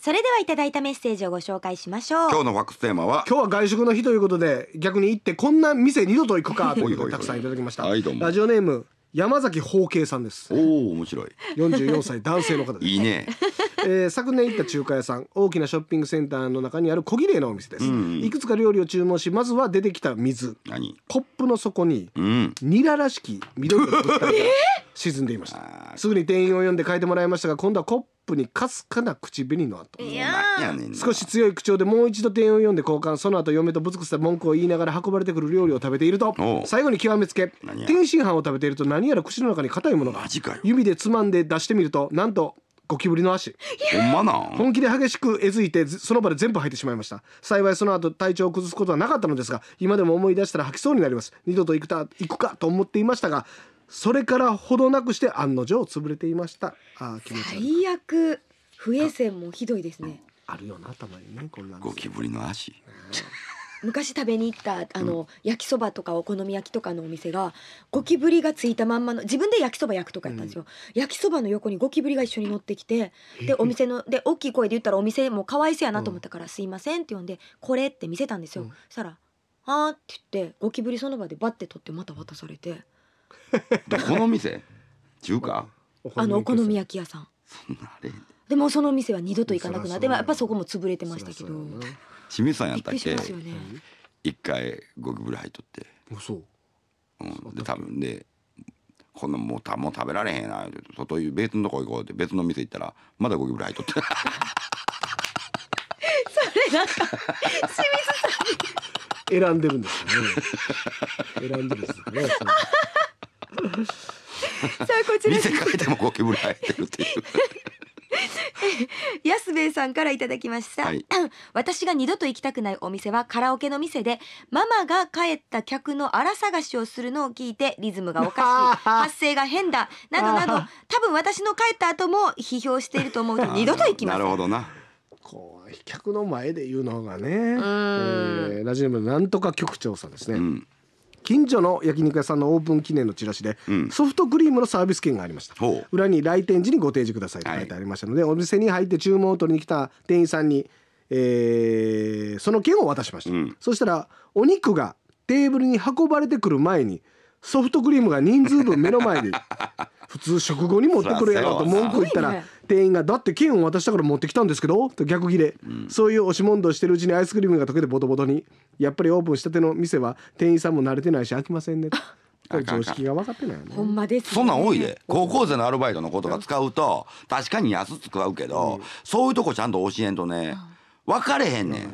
それではいただいたメッセージをご紹介しましょう今日のワックステーマは今日は外食の日ということで逆に行ってこんな店二度と行くかというたくさんいただきましたラジオネーム山崎宝慶さんですおお面白い44歳男性の方ですいいね えー、昨年行った中華屋さん大きなショッピングセンターの中にある小綺麗なお店です、うんうん、いくつか料理を注文しまずは出てきた水コップの底に、うん、ニラらしき緑の物体が 沈んでいました、すぐに店員を呼んで変えてもらいましたが今度はコッププにかすかな口紅の跡いややねん少し強い口調でもう一度点を読んで交換その後嫁とぶつくさ文句を言いながら運ばれてくる料理を食べていると最後に極めつけ天津飯を食べていると何やら口の中に硬いものがマジかよ指でつまんで出してみるとなんとゴキブリの足ほんまな本気で激しくえずいてその場で全部吐いてしまいました幸いその後体調を崩すことはなかったのですが今でも思い出したら吐きそうになります二度と行くた行くかと思っていましたがそれからほどなくして案の定潰れていましたあ気持ち最悪不衛生もひどいですねあるよなたまにねこんなゴキブリの足 昔食べに行ったあの、焼きそばとかお好み焼きとかのお店がゴキブリがついたまんまの自分で焼きそば焼くとかやったんですよ、焼きそばの横にゴキブリが一緒に乗ってきてでお店ので大きい声で言ったらお店もかわいそうやなと思ったから「すいません」って呼んで「これ」って見せたんですよ、うんそしたら「あー」って言ってゴキブリその場でバッて取ってまた渡されてどこの店中華あのお好み焼き屋さんそんなあれでもその店は二度と行かなくなって、やっぱそこも潰れてましたけど清水さんやったっけ一、回ゴキぐらい入っとってそう、ん、で多分でこのもうたもう食べられへんな外別のとこ行こうって別の店行ったらまだゴキぐらい入っとってそれなんか清水さん選んでるんですよね選んでるんですよね さあこちらてもゴキブリ生えてるっていう安兵衛さんからいただきました、はい、私が二度と行きたくないお店はカラオケの店でママが帰った客の荒探しをするのを聞いてリズムがおかしい発声が変だなどなど多分私の帰った後も批評していると思うと 二度と行きますなるほどなこう客の前で言うのがね、えー、ラジオネームなんとか局長さんですね、うん近所の焼肉屋さんのオープン記念のチラシで、うん、ソフトクリームのサービス券がありました裏に来店時にご提示くださいと書いてありましたので、はい、お店に入って注文を取りに来た店員さんに、えー、その券を渡しました、うん、そしたらお肉がテーブルに運ばれてくる前にソフトクリームが人数分目の前で 普通食後に持ってくるやろと文句言ったら店員が「だって券を渡したから持ってきたんですけど」と逆ギレ、そういう押し問答してるうちにアイスクリームが溶けてボトボトに やっぱりオープンしたての店は店員さんも慣れてないし飽きませんね 常識が分かってない、ね、ほんまです、ね、そんなん多いで高校生のアルバイトのことが使うと確かに安く使うけど、うん、そういうとこちゃんと教えんとね分かれへんねん。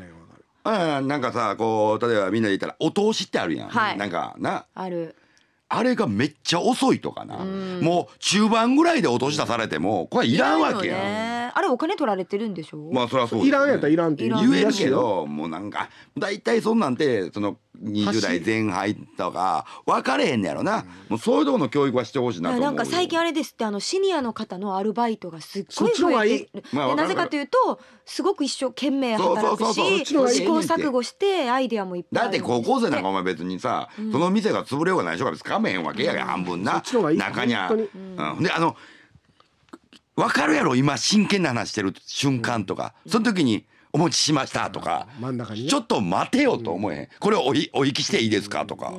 なんかさこう例えばみんなで言ったらお通しってあるやん、はい、なんかなあるあれがめっちゃ遅いとかな、うん、もう中盤ぐらいで落とし出されてもこれいらんわけやん。あれお金取られてるんでしょまあそりゃそう、ね、いらんやったらいらんって言えるけどもうなんか大体そんなんてその20代前半とか分かれへんやろな、もうそういうとこの教育はしてほしいなと思うなんか最近あれですってあのシニアの方のアルバイトがすっごい増えて、まあ、なぜかというとすごく一生懸命働くし試行錯誤してアイデアもいっぱいだって高校生なんかお前別にさ、うん、その店が潰れようがないでしょか別かめへんわけやが、うん、半分な中には、うん、であのわかるやろ今真剣な話してる瞬間とか、その時にお持ちしましたとか、ちょっと待てよと思えへん、これをお引おきしていいですかとか、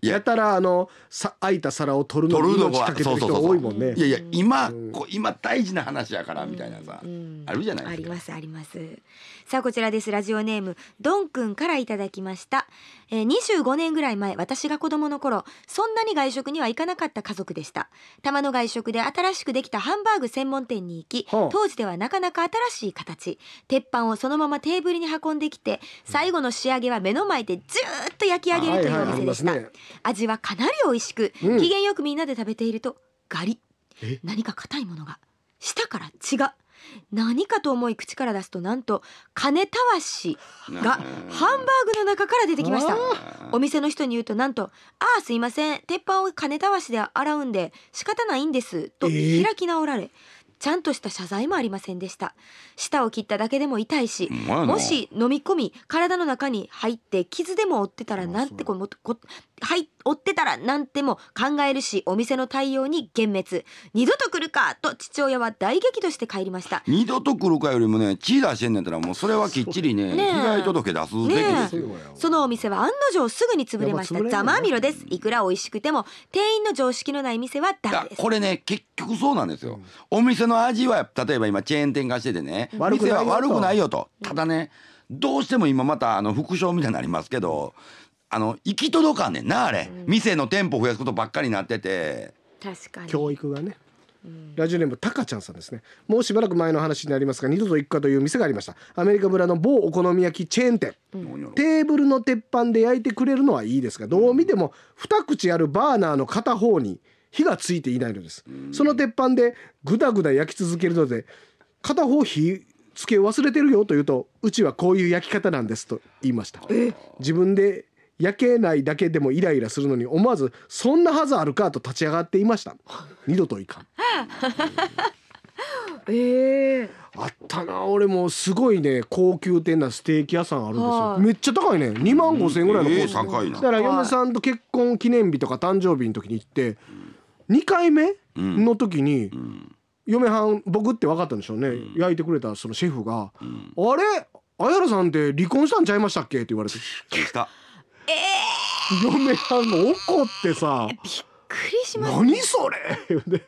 やたらあのさ空いた皿を取るのに命かけてる人多いもんねいやいや今、こ今大事な話やからみたいなさ、あるじゃないですかありますありますさあこちらですラジオネームどんくんからいただきました、えー、25年ぐらい前私が子供の頃そんなに外食には行かなかった家族でした玉の外食で新しくできたハンバーグ専門店に行き当時ではなかなか新しい形鉄板をそのままテーブルに運んできて最後の仕上げは目の前でずっと焼き上げるというお店でした、味はかなり美味しく、うん、機嫌よくみんなで食べているとガリ何か硬いものが下から血が何かと思い口から出すとなんと金たわしがハンバーグの中から出てきましたお店の人に言うとなんと「ああすいません鉄板を金たわしで洗うんで仕方ないんです」と開き直られ、ちゃんとした謝罪もありませんでした舌を切っただけでも痛いしもし飲み込み体の中に入って傷でも負ってたらなんてこもはい追ってたらなんても考えるしお店の対応に幻滅二度と来るかと父親は大激怒して帰りました二度と来るかよりもね血出してんねんたらもうそれはきっちりねね被害届出すべきですよ、ね、そのお店は案の定すぐに潰れましたざまみろですいくら美味しくても店員の常識のない店はダメですこれね結局そうなんですよ、お店の味は例えば今チェーン店化しててね店は悪くないよとただね、どうしても今またあの副賞みたいになりますけどあの行き届かんねんなあれ、うん店の店舗増やすことばっかりになってて確かに教育がねラジオネームタカちゃんさんですねもうしばらく前の話になりますが二度と行くかという店がありましたアメリカ村の某お好み焼きチェーン店テーブルの鉄板で焼いてくれるのはいいですがどう見ても二口あるバーナーの片方に火がついていないのですその鉄板でグダグダ焼き続けるので片方火つけ忘れてるよと言うとうちはこういう焼き方なんですと言いました自分で焼けないだけでもイライラするのに思わず「そんなはずあるか」と立ち上がっていました二度といかん えー、あったな俺もすごいね高級店なステーキ屋さんあるんですよめっちゃ高いね2万5千円ぐらいのコース、えー、高いだから嫁さんと結婚記念日とか誕生日の時に行って2回目の時に、うん、嫁はん僕って分かったんでしょうね、うん、焼いてくれたそのシェフが「あれあやらさんって離婚したんちゃいましたっけ?」って言われて。聞いた。嫁さんの怒ってさびっくりしました何それ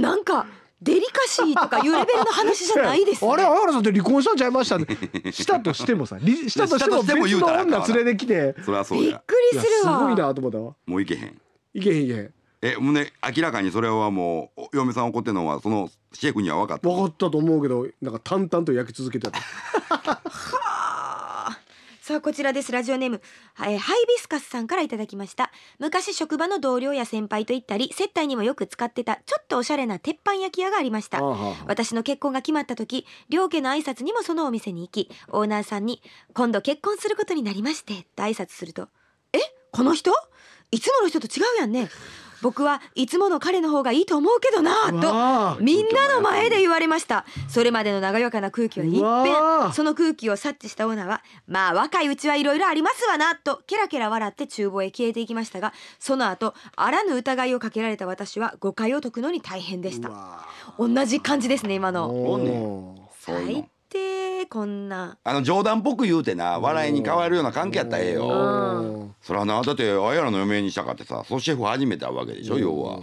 なんかデリカシーとかいうレベルの話じゃないです、ね、あれ相原さんって離婚したんちゃいましたねしたとしてもさしたとしても別の女連れてきてそれはそうびっくりするわすごいなと思ったわもういけへんいけへんいけへんえもうね明らかにそれはもう嫁さん怒ってんのはそのシェフには分かった分かったと思うけどなんか淡々と焼き続けてたはあ さあこちらですラジオネーム、えハイビスカスさんから頂きました昔職場の同僚や先輩と行ったり接待にもよく使ってたちょっとおしゃれな鉄板焼き屋がありました私の結婚が決まった時両家の挨拶にもそのお店に行きオーナーさんに「今度結婚することになりまして」と挨拶すると「えこの人いつもの人と違うやんね僕はいつもの彼の方がいいと思うけどなとみんなの前で言われましたそれまでの長やかな空気は一変その空気を察知したオーナーはまあ若いうちはいろいろありますわなとケラケラ笑って厨房へ消えていきましたがその後あらぬ疑いをかけられた私は誤解を解くのに大変でした同じ感じですね今の最こんなあの冗談っぽく言うてな笑いに変わるような関係やったらええよそれはなだってあやらの嫁にしたかってさそシェフ始めたわけでしょ要は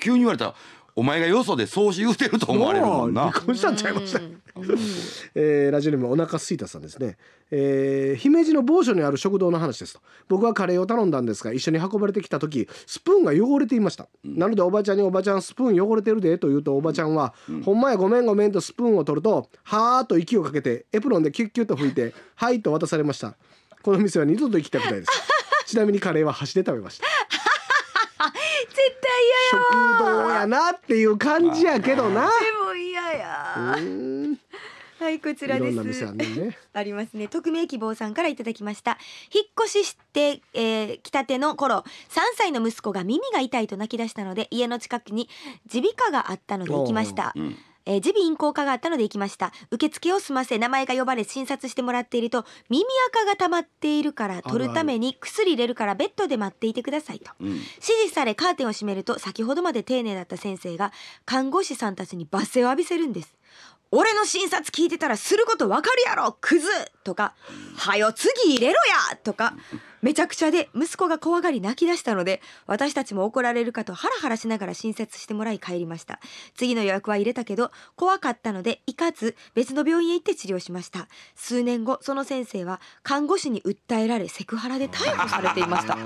急に言われたらお前がよそでそうし言うてると思われるもんな離婚したんちゃいました、えー、ラジオネームお腹すいたさんですね、えー、姫路の某所にある食堂の話ですと僕はカレーを頼んだんですが一緒に運ばれてきた時スプーンが汚れていました、うん、なのでおばちゃんに「おばちゃんスプーン汚れてるで」と言うとおばちゃんは「うん、ほんまやごめんごめん」とスプーンを取ると「はー」と息をかけてエプロンでキュッキュッと拭いて「はい」と渡されましたこの店は二度と行きたくないです ちなみにカレーは箸で食べました食堂やなっていう感じやけどな。でも嫌や。はい、こちらです。あね、ありますね。匿名希望さんからいただきました。引っ越しして、えー、来たての頃、三歳の息子が耳が痛いと泣き出したので、家の近くに耳鼻科があったので行きました。えー、耳鼻咽喉科があったので行きました。受付を済ませ、名前が呼ばれ診察してもらっていると、耳垢が溜まっているから取るために薬入れるからベッドで待っていてくださいと。うん、指示されカーテンを閉めると、先ほどまで丁寧だった先生が看護師さんたちに罵声を浴びせるんです。俺の診察聞いてたらすることわかるやろクズとか、はよ次入れろやとか、めちゃくちゃで息子が怖がり泣き出したので私たちも怒られるかとハラハラしながら診察してもらい帰りました次の予約は入れたけど怖かったので行かず別の病院へ行って治療しました数年後その先生は看護師に訴えられセクハラで逮捕されていました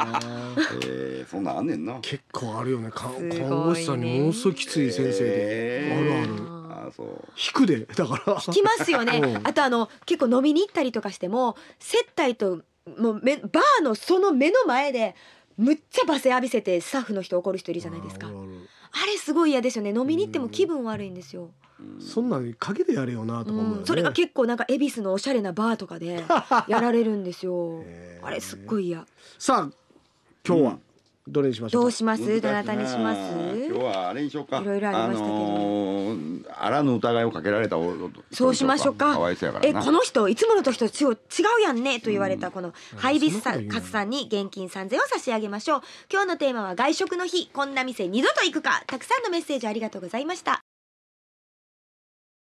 えー、そんなあんねんな結構あるよね看護師さんにものすごいきつい先生で、えー、あるあるそう引くでだから引きますよね、あとあの結構飲みに行ったりとかしても接待ともうめバーのその目の前でむっちゃ罵声浴びせてスタッフの人怒る人いるじゃないですかあれすごい嫌ですよね飲みに行っても気分悪いんですよ、そんなん陰でやれよなと思うよね、ねそれが結構なんか恵比寿のおしゃれなバーとかでやられるんですよ あれすっごい嫌さあ今日は、どれにしましょうどうしますどなたにします今日はあれにしようかいろいろありましたけど、あのー、あらぬ疑いをかけられたそうしましょうかえこの人いつもの時と違う違うやんねと言われたこのハイビスさんカツさんに現金三千を差し上げましょう今日のテーマは外食の日こんな店二度と行くかたくさんのメッセージありがとうございました